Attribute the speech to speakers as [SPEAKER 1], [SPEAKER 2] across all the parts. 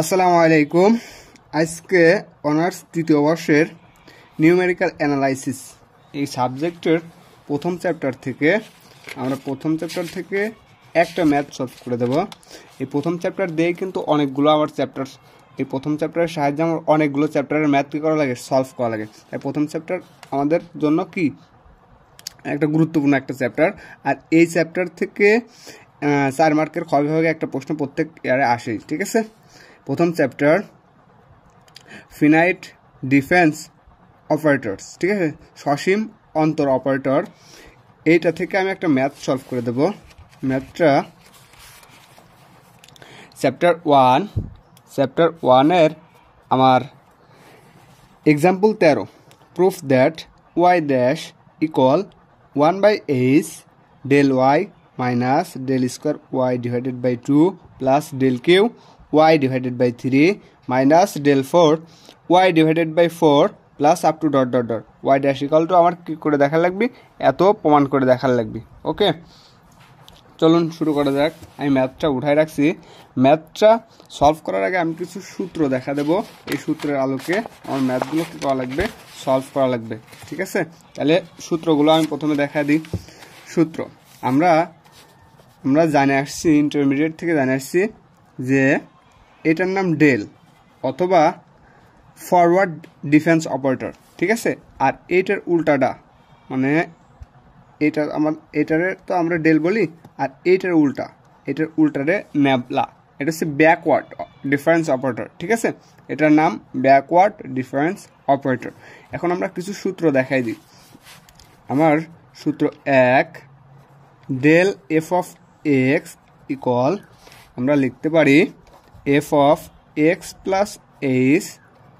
[SPEAKER 1] আসসালামু আলাইকুম আজকে অনার্স তৃতীয় বর্ষের নিউমেরিক্যাল অ্যানালাইসিস এই সাবজেক্টের প্রথম চ্যাপ্টার থেকে আমরা প্রথম চ্যাপ্টার থেকে একটা ম্যাথ সলভ করে দেব এই প্রথম চ্যাপ্টার দিয়ে কিন্তু অনেকগুলো আমার চ্যাপ্টার এই প্রথম চ্যাপ্টারের সাহায্যে আমার অনেকগুলো চ্যাপ্টারের ম্যাথ কী করা লাগে সলভ করা লাগে তাই প্রথম চ্যাপ্টার আমাদের জন্য কি একটা গুরুত্বপূর্ণ একটা চ্যাপ্টার আর এই চ্যাপ্টার থেকে চার মার্কের ক্ষয় একটা প্রশ্ন প্রত্যেক ইয়ারে আসেই ঠিক আছে প্রথম চ্যাপ্টার ফিনাইট ডিফেন্স অপারেটরস ঠিক আছে সসীম অন্তর অপারেটর এইটা থেকে আমি একটা ম্যাথ সলভ করে দেব ম্যাথটা চ্যাপ্টার ওয়ান চ্যাপ্টার ওয়ানের আমার এক্সাম্পল তেরো proof that Y dash equal one by H del Y minus del square Y divided by two plus del Q y divided by 3 minus del 4 y divided by 4 plus up to dot dot dot Y dash equal to আমার কী করে দেখা লাগবে এত প্রমাণ করে দেখার লাগবে ওকে চলুন শুরু করা যাক আমি ম্যাথটা উঠাই রাখছি ম্যাথটা সলভ করার আগে আমি কিছু সূত্র দেখা দেব এই সূত্রের আলোকে আমার ম্যাথগুলো কী করা লাগবে সলভ করা লাগবে ঠিক আছে তাহলে সূত্রগুলো আমি প্রথমে দেখা দিই সূত্র আমরা আমরা জানে আসছি ইন্টারমিডিয়েট থেকে জানে আসছি যে এটার নাম ডেল অথবা ফরওয়ার্ড ডিফেন্স অপারেটর ঠিক আছে আর এটার উল্টাটা মানে এটা আমার এটার তো আমরা ডেল বলি আর এইটার উল্টা এটার উল্টারে ন্যাবলা এটা হচ্ছে ব্যাকওয়ার্ড ডিফারেন্স অপারেটর ঠিক আছে এটার নাম ব্যাকওয়ার্ড ডিফারেন্স অপারেটর এখন আমরা কিছু সূত্র দেখাই দিই আমার সূত্র এক del F of x equal আমরা লিখতে পারি F of x plus H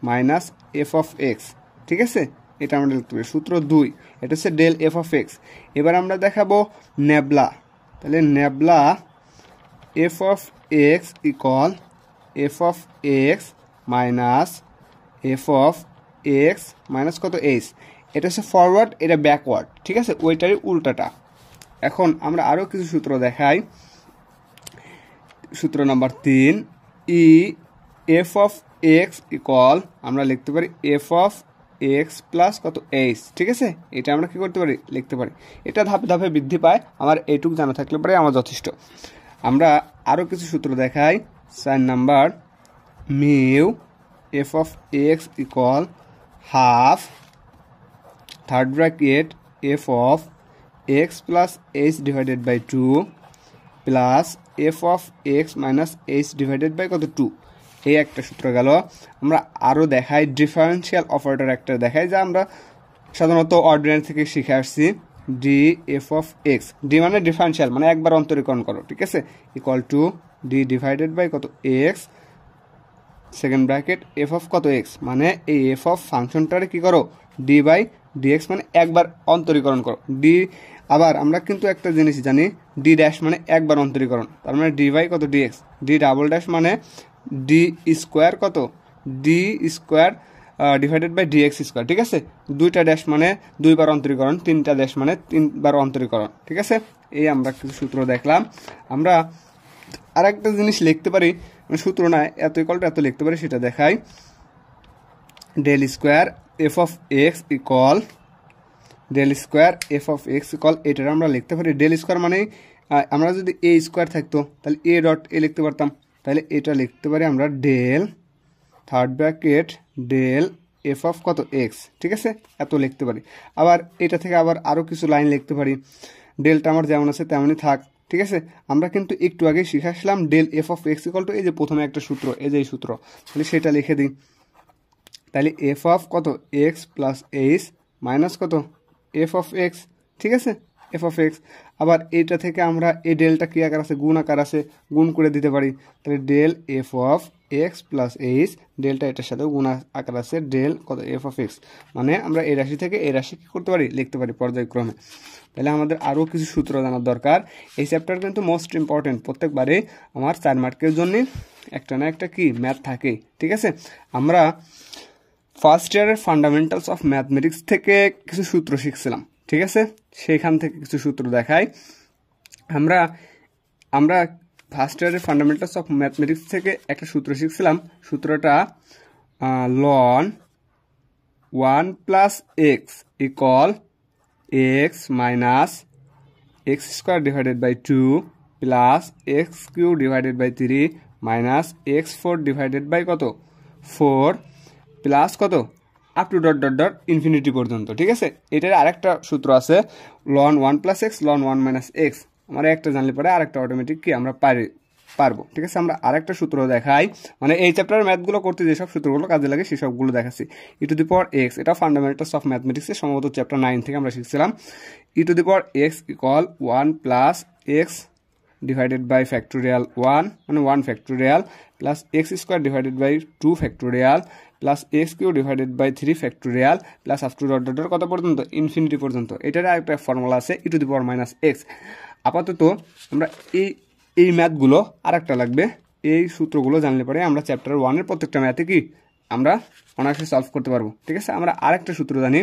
[SPEAKER 1] minus F of x ঠিক আছে এটা আমরা লিখতে পারি সূত্র দুই এটা হচ্ছে ডেল এফ অফ এক্স এবার আমরা দেখাবো নেবলা তাহলে nabla F of x equal F of x minus F of x minus কত এইচ এটা হচ্ছে ফরওয়ার্ড এটা ব্যাকওয়ার্ড ঠিক আছে ওইটারই উল্টাটা এখন আমরা আরও কিছু সূত্র দেখাই সূত্র নাম্বার তিন E f of x equal আমরা লিখতে পারি এফ অফ এক্স প্লাস কত এইচ ঠিক আছে এটা আমরা কী করতে পারি লিখতে পারি এটা ধাপে ধাপে বৃদ্ধি পায় আমার এইটুকু জানা থাকলে পারে আমার যথেষ্ট আমরা আরও কিছু সূত্র দেখাই সাইন number mu f of x equal half third bracket f of x plus h divided by two plus f of x minus h divided by কত টু এই একটা সূত্র গেল আমরা আরও দেখাই ডিফারেন্সিয়াল অপারেটর একটা দেখাই যা আমরা সাধারণত অর্ডিনারি থেকে শিখে আসছি D f of x D মানে ডিফারেন্সিয়াল মানে একবার অন্তরীকরণ করো ঠিক আছে equal to D divided by কত x second bracket f of কত এক্স মানে এই এফ অফ ফাংশনটার কী করো ডি বাই ডি এক্স মানে একবার অন্তরীকরণ করো ডি আবার আমরা কিন্তু একটা জিনিস জানি ডি ড্যাশ মানে একবার অন্তরীকরণ তার মানে ডি বাই কত D x D double dash মানে ডি স্কোয়ার কত D square divided by D x square ঠিক আছে দুইটা ড্যাশ মানে দুইবার অন্তরীকরণ তিনটা ড্যাশ মানে তিনবার অন্তরীকরণ ঠিক আছে এই আমরা কিছু সূত্র দেখলাম আমরা আর একটা জিনিস লিখতে পারি মানে সূত্র না এত ইকলটা এত লিখতে পারি সেটা দেখাই del square f of x equal del square f of x কল এটার আমরা লিখতে পারি ডেল স্কোয়ার মানে আমরা যদি এ স্কোয়ার থাকতো তাহলে এ ডট এ লিখতে পারতাম তাহলে এটা লিখতে পারি আমরা del third bracket del F of কত এক্স ঠিক আছে এত লিখতে পারি আবার এটা থেকে আবার আরও কিছু লাইন লিখতে পারি ডেলটা আমার যেমন আছে তেমনই থাক ঠিক আছে আমরা কিন্তু একটু আগে শিখে আসলাম del F of x equal to এই যে প্রথমে একটা সূত্র এই যে সূত্র তাহলে সেটা লিখে দিই তাহলে এফ অফ কত এক্স প্লাস এইচ মাইনাস কত এফ অফ এক্স ঠিক আছে এফ অফ এক্স আবার এটা থেকে আমরা এ ডেলটা কী আকার আছে গুণ আকার আছে গুণ করে দিতে পারি তাহলে del F of x plus h delta এটার সাথে গুণ আকার আছে ডেল কত এফ অফ এক্স মানে আমরা এ রাশি থেকে এ রাশি কী করতে পারি লিখতে পারি পর্যায়ক্রমে তাহলে আমাদের আরও কিছু সূত্র জানার দরকার এই চ্যাপ্টার কিন্তু মোস্ট ইম্পর্টেন্ট প্রত্যেকবারে আমার চার মার্কের জন্যে একটা না একটা কি ম্যাথ থাকে ঠিক আছে আমরা ফার্স্ট ইয়ারের ফান্ডামেন্টালস অফ ম্যাথমেটিক্স থেকে কিছু সূত্র শিখছিলাম ঠিক আছে সেইখান থেকে কিছু সূত্র দেখাই আমরা আমরা ফার্স্ট ইয়ারের ফান্ডামেন্টালস অফ ম্যাথমেটিক্স থেকে একটা সূত্র শিখছিলাম সূত্রটা ln one plus x equal x minus x square divided by two plus x cube divided by three minus x four divided by কত ফোর প্লাস কত up to dot dot dot infinity পর্যন্ত ঠিক আছে এটার আরেকটা সূত্র আছে ln one plus x ln one minus x আমরা একটা জানলে পরে আরেকটা অটোমেটিক কি আমরা পারি পারবো ঠিক আছে আমরা আরেকটা সূত্র দেখাই মানে এই চ্যাপ্টারের ম্যাথগুলো করতে যেসব সূত্রগুলো কাজে লাগে সেসবগুলো দেখাচ্ছি e to the power x এটা ফান্ডামেন্টালস অফ ম্যাথমেটিক্সের সম্ভবত চ্যাপ্টার নাইন থেকে আমরা শিখছিলাম e to the power x equal one plus x divided by factorial one মানে one factorial plus x square divided by two factorial plus x cube divided by three factorial plus up to dot dot কত পর্যন্ত infinity পর্যন্ত এটার একটা formula আছে e to the power minus x আপাতত আমরা এই এই ম্যাথগুলো আর একটা লাগবে এই সূত্রগুলো জানলে পরে আমরা চ্যাপ্টার ওয়ানের প্রত্যেকটা ম্যাথে কি আমরা অনায়াসে সলভ করতে পারবো ঠিক আছে আমরা আরেকটা সূত্র জানি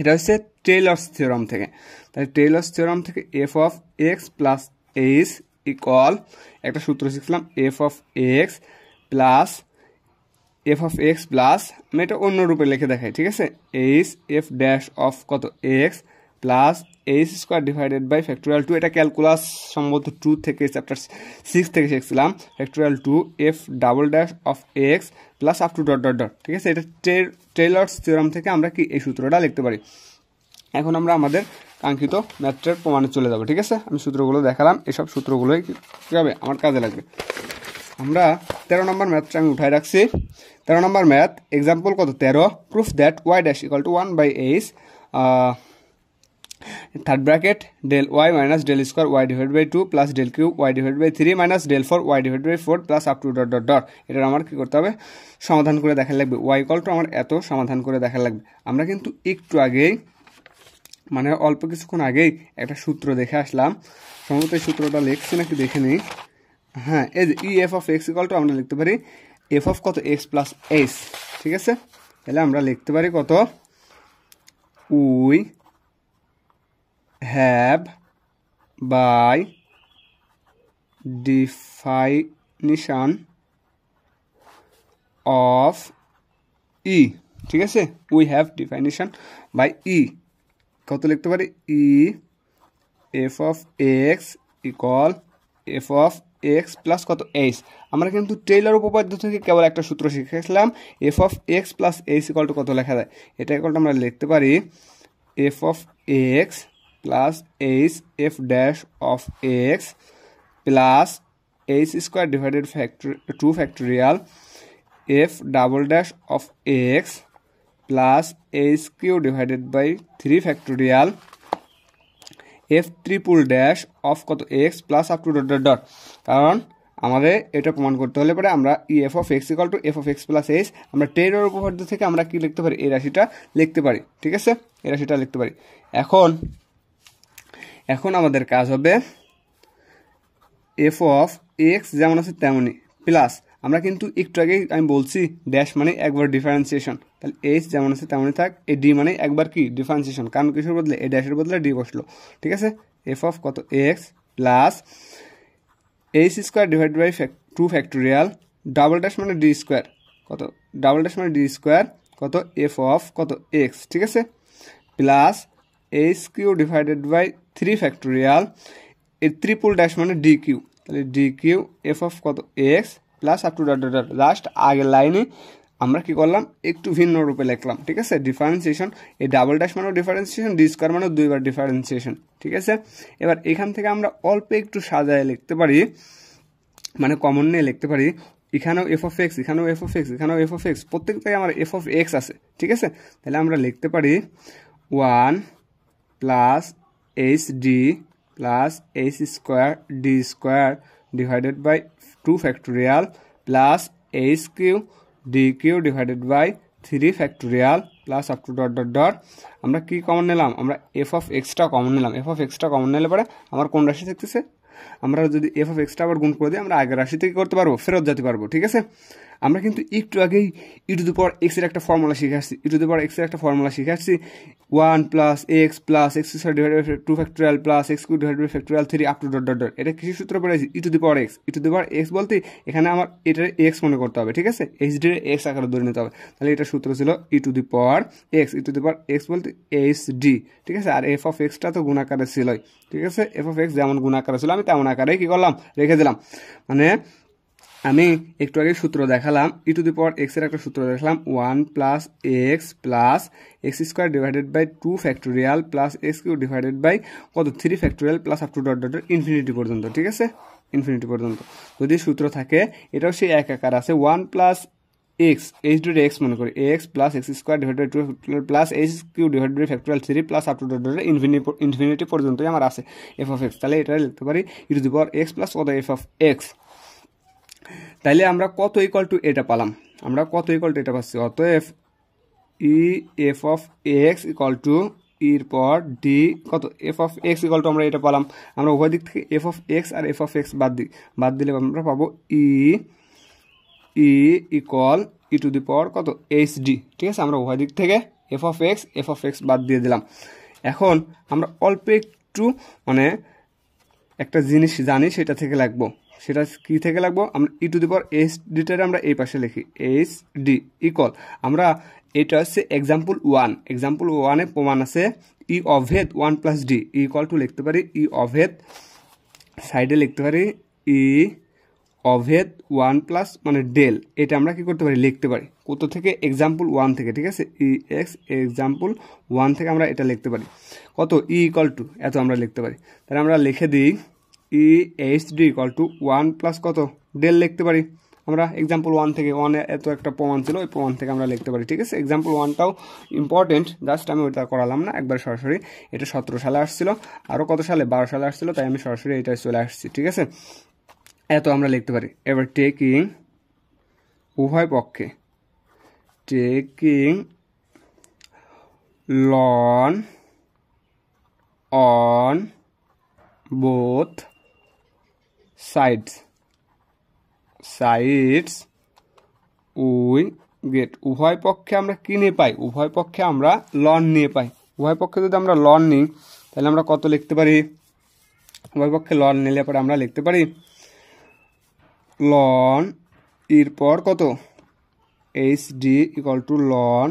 [SPEAKER 1] এটা হচ্ছে টেইলর্স থিওরাম থেকে তাই টেইলর্স থিওরাম থেকে f of x plus h equal একটা সূত্র শিখলাম f of x plus f of x plus আমি এটা অন্য রূপে লিখে দেখাই ঠিক আছে এইচ এফ ড্যাশ অফ কত x plus h square divided by factorial two এটা ক্যালকুলাস সম্ভবত টু থেকে চ্যাপ্টার সিক্স থেকে শিখছিলাম factorial two f double dash of x plus up to dot dot dot ঠিক আছে এটা টেলার্স থিওরাম থেকে আমরা কি এই সূত্রটা লিখতে পারি এখন আমরা আমাদের কাঙ্ক্ষিত ম্যাথের প্রমাণে চলে যাব ঠিক আছে আমি সূত্রগুলো দেখালাম এসব সূত্রগুলোই কী হবে আমার কাজে লাগবে আমরা তেরো নম্বর ম্যাথটা আমি উঠাই রাখছি তেরো নম্বর ম্যাথ এক্সাম্পল কত তেরো proof that Y dash equal to one by h third bracket del Y minus del square y divide by two plus del Q y divide by three minus del four y divide by four plus up to dot dot dot এটার আমার কী করতে হবে সমাধান করে দেখা লাগবে Y call to আমার এত সমাধান করে দেখা লাগবে আমরা কিন্তু একটু আগেই মানে অল্প কিছুক্ষণ আগেই একটা সূত্র দেখে আসলাম সম্ভবত এই সূত্রটা লিখছি নাকি দেখে নিই হ্যাঁ এই যে E f of x equal to আমরা লিখতে পারি এফ অফ কত এক্স প্লাস এস ঠিক আছে তাহলে আমরা লিখতে পারি কত we have by definition of E ঠিক আছে we have definition by E কত লিখতে পারি E f of x equal F of x plus কত এইচ আমরা কিন্তু টেইলার উপপাদ্য থেকে কেবল একটা সূত্র শিখেছিলাম f of x plus h equal কত লেখা যায় এটা ইকল আমরা লিখতে পারি F of x plus h f dash of x plus h square divided factory two factorial f double dash of x plus h cube divided by three factorial f triple dash of কত x plus up to dot dot dot কারণ আমাদের এটা প্রমাণ করতে হলে পরে আমরা E f of x equal to f of x plus h আমরা টেনের উপপাদ্য থেকে আমরা কী লিখতে পারি এই রাশিটা লিখতে পারি ঠিক আছে এই রাশিটা লিখতে পারি এখন এখন আমাদের কাজ হবে এফ অফ এক্স যেমন আছে তেমনই প্লাস আমরা কিন্তু একটু আগেই আমি বলছি ড্যাশ মানে একবার ডিফারেন্সিয়েশন তাহলে এইচ যেমন আছে তেমনই থাক এ ডি মানে একবার কি ডিফারেন্সিয়েশন কারণ কিছুর বদলে এ ড্যাশের বদলে ডি বসলো ঠিক আছে এফ অফ কত x plus h square divide by two factorial double dash মানে ডি স্কোয়ার কত ডাবল ড্যাশ মানে ডি স্কোয়ার কত এফ অফ কত এক্স ঠিক আছে plus h cube divided by three factorial এ ত্রিপুল ড্যাশ মানে ডি কিউ তাহলে ডি কিউ এফ অফ কত x plus up to dot dot last আগের লাইনে আমরা কি করলাম একটু ভিন্ন রূপে লিখলাম ঠিক আছে ডিফারেন্সিয়েশন এই ডাবল ড্যাশ মানেও ডিফারেন্সিয়েশন ডিসকার মানেও দুইবার ডিফারেন্সিয়েশন ঠিক আছে এবার এখান থেকে আমরা অল্প একটু সাজায় লিখতে পারি মানে কমন নিয়ে লিখতে পারি এখানেও এফ অফ এক্স এখানেও এফ অফ এক্স এখানেও এফ অফ এক্স প্রত্যেক আমার এফ অফ এক্স আছে ঠিক আছে তাহলে আমরা লিখতে পারি one plus h D plus h square D square divided by 2 factorial plus h cube dq divided by 3 factorial plus up to dot dot dot আমরা কী কমন নিলাম আমরা এফ অফ এক্সট্রা কমন নিলাম এফ অফ এক্সট্রা কমন নিলে পরে আমার কোন রাশি থাকতেছে আমরা যদি এফ অফ এক্সট্রা আবার গুণ করে দিই আমরা আগের রাশি থেকে করতে পারবো ফেরত যেতে পারবো ঠিক আছে আমরা কিন্তু একটু আগেই ই টু দি পাওয়ার এক্সের একটা ফর্মুলা শিখে আসছি ই টু দি এক্সের একটা ফর্মুলা শিখে আসছি one plus x plus x square divide by two factorial plus x square divide by factorial three up to dot dot dot এটা কিছু সূত্র পড়েছি ই টু দি পর এক্স ই টু দি পর এক্স বলতে এখানে আমার এটার এক্স মনে করতে হবে ঠিক আছে এইচ ডি এক্স আকারে ধরে নিতে হবে তাহলে এটা সূত্র ছিল ই টু দি পর এক্স ই টু দি পর এক্স বলতে এইচ ডি ঠিক আছে আর এফ অফ এক্সটা তো গুণাকারে ছিলই ঠিক আছে এফ অফ এক্স যেমন গুণাকারে ছিল আমি তেমন আকারে কী করলাম রেখে দিলাম মানে আমি একটু আগে সূত্র দেখালাম ই টু দি পাওয়ার এক্স এর একটা সূত্র দেখালাম one plus x plus x square divided by two factorial plus x cube divided by কত three factorial plus up to dot dot infinity পর্যন্ত ঠিক আছে ইনফিনিটি পর্যন্ত যদি সূত্র থাকে এটাও সেই এক আকার আছে one plus x h D x মনে করি x plus x square divided two factorial plus h cube divide by factorial three plus up to dot dot infinity infinity পর্যন্তই আমার আছে এফ অফ এক্স তাহলে এটা লিখতে পারি e to the power x plus কত এফ অফ এক্স তাইলে আমরা কত ইকল টু এটা পালাম আমরা কত ইকল টু এটা পাচ্ছি অতএব E f of x equal to ইর পর ডি কত f of x equal to আমরা এটা পালাম আমরা উভয় দিক থেকে এফ অফ এক্স আর এফ অফ এক্স বাদ দিই বাদ দিলে আমরা পাবো ই ই ইকল ই টু দি পর কত এইচ ডি ঠিক আছে আমরা উভয় দিক থেকে f of x f of x বাদ দিয়ে দিলাম এখন আমরা অল্প একটু মানে একটা জিনিস জানি সেটা থেকে লাগবো সেটা কি থেকে লাগবো আমরা ই টু দি পাওয়ার এস ডিটারে আমরা এই পাশে লিখি এস ডি ইকল আমরা এটা হচ্ছে এক্সাম্পল ওয়ান এক্সাম্পল ওয়ানে প্রমাণ আছে ই e অভেদ one plus D equal to লিখতে পারি ই e অভেদ সাইডে লিখতে পারি ই e অভেদ ওয়ান প্লাস মানে ডেল এটা আমরা কি করতে পারি লিখতে পারি কত থেকে এক্সাম্পল ওয়ান থেকে ঠিক আছে ই এক্স এক্সাম্পল ওয়ান থেকে আমরা এটা লিখতে পারি কত ই ইকল টু এত আমরা লিখতে পারি তাহলে আমরা লিখে দিই e h D equal to one plus কত ডেল লিখতে পারি আমরা এক্সাম্পল ওয়ান থেকে ওয়ানে এত একটা প্রমাণ ছিল ওই প্রমাণ থেকে আমরা লিখতে পারি ঠিক আছে এক্সাম্পল ওয়ানটাও ইম্পর্টেন্ট জাস্ট আমি ওইটা করালাম না একবার সরাসরি এটা সতেরো সালে আসছিল আরও কত সালে বারো সালে আসছিল তাই আমি সরাসরি এটা চলে আসছি ঠিক আছে এত আমরা লিখতে পারি এবার টেকিং উভয় পক্ষে taking ln on both sides sides we get উভয় পক্ষে আমরা কি নিয়ে পাই উভয় পক্ষে আমরা লন নিয়ে পাই উভয় পক্ষে যদি আমরা লন নিই তাহলে আমরা কত লিখতে পারি উভয় পক্ষে লন নিলে পরে আমরা লিখতে পারি লন এর পর কত h D equal to ln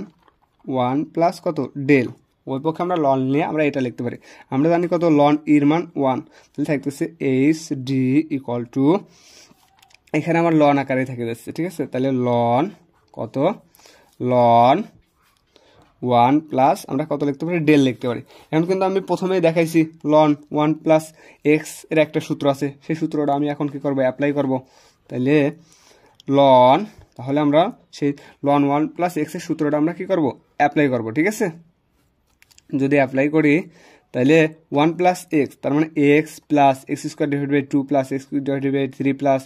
[SPEAKER 1] one plus কত ডেল ওই পক্ষে আমরা লন নিয়ে আমরা এটা লিখতে পারি আমরা জানি কত লন ইর মান ওয়ান তাহলে থাকতেছে এইচ ডি ইকুয়াল টু এখানে আমার লন আকারে থাকে যাচ্ছে ঠিক আছে তাহলে লন কত লন ওয়ান প্লাস আমরা কত লিখতে পারি ডেল লিখতে পারি এখন কিন্তু আমি প্রথমেই দেখাইছি লন ওয়ান প্লাস এক্স এর একটা সূত্র আছে সেই সূত্রটা আমি এখন কি করব অ্যাপ্লাই করব তাহলে লন তাহলে আমরা সেই লন ওয়ান প্লাস এক্সের সূত্রটা আমরা কি করব অ্যাপ্লাই করব ঠিক আছে যদি অ্যাপ্লাই করি তাহলে ওয়ান প্লাস এক্স তার মানে x plus x square divide by two plus x divide by three plus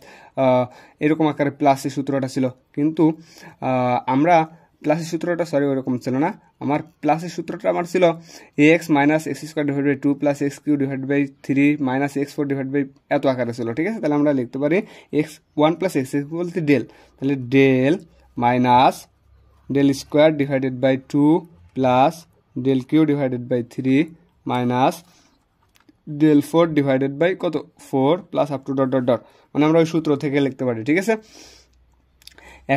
[SPEAKER 1] এরকম আকারে প্লাসের সূত্রটা ছিল কিন্তু আমরা প্লাসের সূত্রটা সরি ওরকম ছিল না আমার প্লাসের সূত্রটা আমার ছিল x minus x square divide by two plus x cube divide by three minus x four divide by এত আকারে ছিল ঠিক আছে তাহলে আমরা লিখতে পারি x one plus x x বলতে ডেল তাহলে del minus del square divided by two plus del cube divided by three minus del four divided by কত four plus up to dot dot dot মানে আমরা ওই সূত্র থেকে লিখতে পারি ঠিক আছে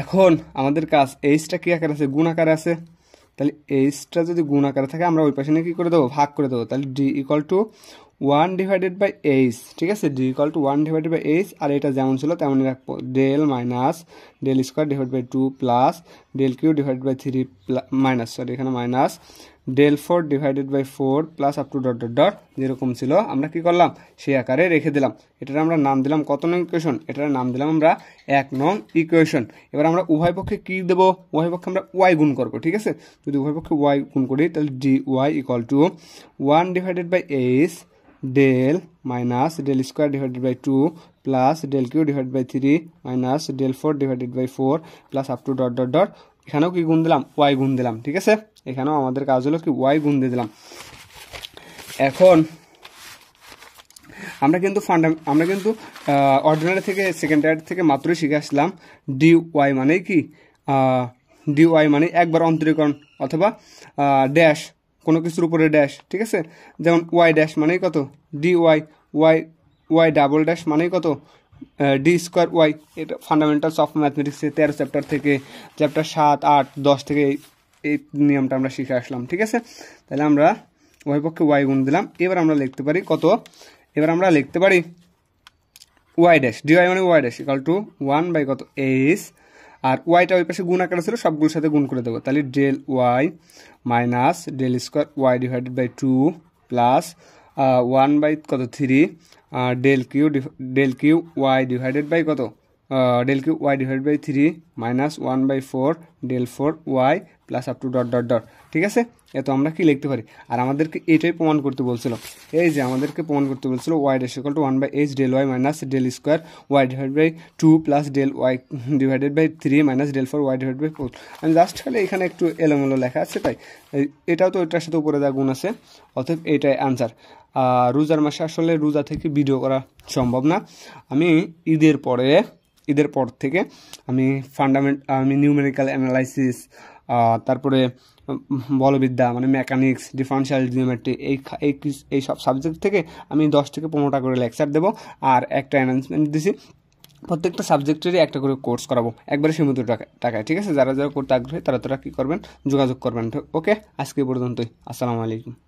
[SPEAKER 1] এখন আমাদের কাজ এইচটা কী আকার আছে গুণ আকারে আছে তাহলে এইচটা যদি গুণ আকারে থাকে আমরা ওই পাশে নিয়ে কী করে দেবো ভাগ করে দেবো তাহলে D equal to one divided by h ঠিক আছে D equal to one divided by h আর এটা যেমন ছিল তেমনই রাখবো del minus del square divide by two plus del cube divide by three minus sorry এখানে minus del four divided by four plus up to dot dot dot যেরকম ছিল আমরা কি করলাম সেই আকারে রেখে দিলাম এটার আমরা নাম দিলাম কত নং ইকুয়েশন এটার নাম দিলাম আমরা এক নং ইকুয়েশন এবার আমরা উভয় পক্ষে কী দেবো উভয় পক্ষে আমরা ওয়াই গুণ করবো ঠিক আছে যদি উভয় পক্ষে ওয়াই গুণ করি তাহলে D y equal to one divided by H del minus del square divided by two plus del cube divided by three minus del four divided by four plus up to dot dot dot এখানেও কি গুণ দিলাম Y গুণ দিলাম ঠিক আছে এখানেও আমাদের কাজ হলো কি ওয়াই গুণ দিয়ে দিলাম এখন আমরা কিন্তু ফান্ডাম আমরা কিন্তু অর্ডিনারি থেকে সেকেন্ড ইয়ার থেকে মাত্রই শিখে আসলাম ডি ওয়াই মানে কি ডি ওয়াই মানে একবার অন্তরীকরণ অথবা ড্যাশ কোনো কিছুর উপরে ড্যাশ ঠিক আছে যেমন ওয়াই ড্যাশ মানেই কত D y y y double dash মানেই কত ডি স্কোয়ার ওয়াই এটা ফান্ডামেন্টালস অফ ম্যাথমেটিক্সের তেরো চ্যাপ্টার থেকে চ্যাপ্টার সাত আট দশ থেকে এই নিয়মটা আমরা শিখে আসলাম ঠিক আছে তাহলে আমরা উভয় পক্ষে ওয়াই গুণ দিলাম এবার আমরা লিখতে পারি কত এবার আমরা লিখতে পারি ওয়াই ড্যাশ ডিওয়াই মানে y dash equal to one by কত এস আর ওয়াইটা ওই পাশে গুণ আকারে ছিল সবগুলোর সাথে গুণ করে দেবো তাহলে del Y minus del square Y divided by two plus one by কত three del q del Q y divided by কত del cube y divide by three minus one by four del four y plus up to dot dot dot ঠিক আছে এত আমরা কি লিখতে পারি আর আমাদেরকে এটাই প্রমাণ করতে বলছিল এই যে আমাদেরকে প্রমাণ করতে বলছিল y dash equal to one by H del Y minus del square y divide by two plus del y divided by three minus del four y divide by four আমি জাস্ট খালি এখানে একটু এলোমেলো লেখা আছে তাই এটাও তো এটার সাথে উপরে যা গুণ আছে অতএব এটাই আনসার রোজার মাসে আসলে রোজা থেকে ভিডিও করা সম্ভব না আমি ঈদের পরে ঈদের পর থেকে আমি ফান্ডামেন্ট আমি নিউমেরিক্যাল অ্যানালাইসিস তারপরে বলবিদ্যা মানে মেকানিক্স ডিফারেন্সিয়াল জিওমেট্রি এই এই এই সব সাবজেক্ট থেকে আমি দশ থেকে পনেরোটা করে লেকচার দেবো আর একটা অ্যানাউন্সমেন্ট দিছি প্রত্যেকটা সাবজেক্টেরই একটা করে কোর্স করাবো একবারে সীমিত টাকা টাকায় ঠিক আছে যারা যারা করতে আগ্রহী তারা তারা কী করবেন যোগাযোগ করবেন ওকে আজকে পর্যন্তই আসসালামু আলাইকুম